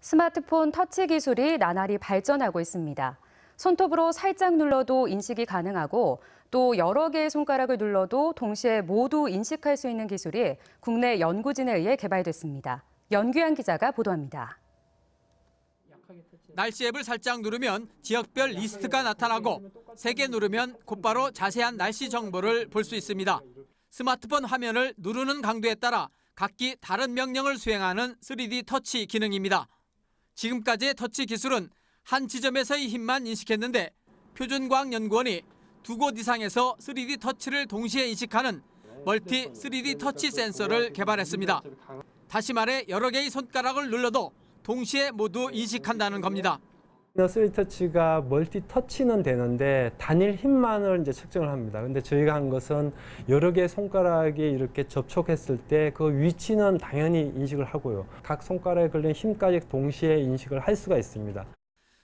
스마트폰 터치 기술이 나날이 발전하고 있습니다. 손톱으로 살짝 눌러도 인식이 가능하고 또 여러 개의 손가락을 눌러도 동시에 모두 인식할 수 있는 기술이 국내 연구진에 의해 개발됐습니다. 연규현 기자가 보도합니다. 날씨 앱을 살짝 누르면 지역별 리스트가 나타나고 세개 누르면 곧바로 자세한 날씨 정보를 볼 수 있습니다. 스마트폰 화면을 누르는 강도에 따라 각기 다른 명령을 수행하는 3D 터치 기능입니다. 지금까지 터치 기술은 한 지점에서의 힘만 인식했는데 표준광 연구원이 두 곳 이상에서 3D 터치를 동시에 인식하는 멀티 3D 터치 센서를 개발했습니다. 다시 말해 여러 개의 손가락을 눌러도 동시에 모두 인식한다는 겁니다. 스위 터치가 멀티 터치는 되는데 단일 힘만을 이제 측정을 합니다. 근데 저희가 한 것은 여러 개의 손가락이 이렇게 접촉했을 때 그 위치는 당연히 인식을 하고요. 각 손가락에 걸린 힘까지 동시에 인식을 할 수가 있습니다.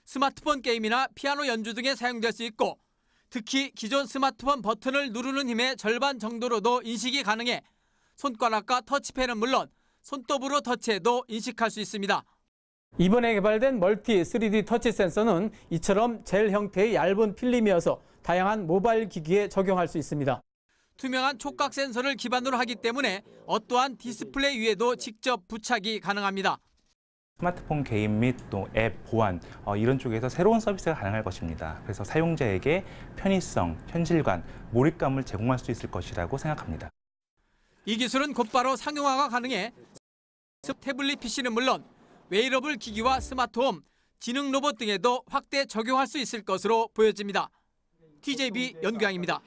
스마트폰 게임이나 피아노 연주 등에 사용될 수 있고 특히 기존 스마트폰 버튼을 누르는 힘의 절반 정도로도 인식이 가능해 손가락과 터치패는 물론 손톱으로 터치해도 인식할 수 있습니다. 이번에 개발된 멀티 3D 터치 센서는 이처럼 젤 형태의 얇은 필름이어서 다양한 모바일 기기에 적용할 수 있습니다. 투명한 촉각 센서를 기반으로 하기 때문에 어떠한 디스플레이 위에도 직접 부착이 가능합니다. 스마트폰 개인 및또 앱 보안 어, 이런 쪽에서 새로운 서비스가 가능할 것입니다. 그래서 사용자에게 편의성, 현실감, 몰입감을 제공할 수 있을 것이라고 생각합니다. 이 기술은 곧바로 상용화가 가능해 태블릿 PC는 물론 웨이러블 기기와 스마트홈, 지능 로봇 등에도 확대 적용할 수 있을 것으로 보여집니다. TJB 연구양입니다.